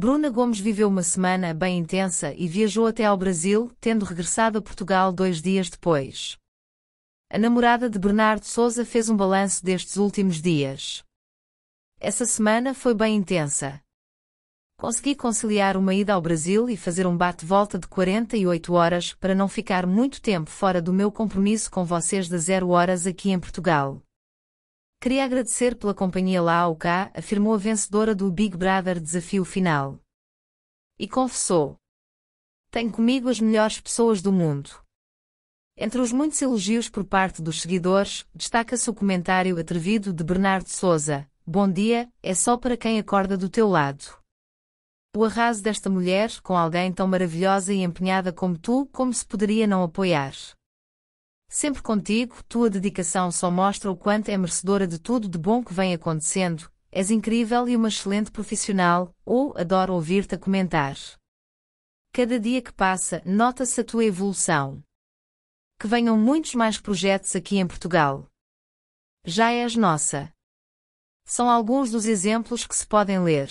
Bruna Gomes viveu uma semana bem intensa e viajou até ao Brasil, tendo regressado a Portugal dois dias depois. A namorada de Bernardo Souza fez um balanço destes últimos dias. Essa semana foi bem intensa. Consegui conciliar uma ida ao Brasil e fazer um bate-volta de 48 horas para não ficar muito tempo fora do meu compromisso com vocês de zero horas aqui em Portugal. Queria agradecer pela companhia lá ao cá, afirmou a vencedora do Big Brother Desafio Final. E confessou. Tenho comigo as melhores pessoas do mundo. Entre os muitos elogios por parte dos seguidores, destaca-se o comentário atrevido de Bernardo Souza: Bom dia, é só para quem acorda do teu lado. O arraso desta mulher, com alguém tão maravilhosa e empenhada como tu, como se poderia não apoiar? Sempre contigo, tua dedicação só mostra o quanto é merecedora de tudo de bom que vem acontecendo. És incrível e uma excelente profissional, ou oh, adoro ouvir-te a comentar. Cada dia que passa, nota-se a tua evolução. Que venham muitos mais projetos aqui em Portugal. Já és nossa. São alguns dos exemplos que se podem ler.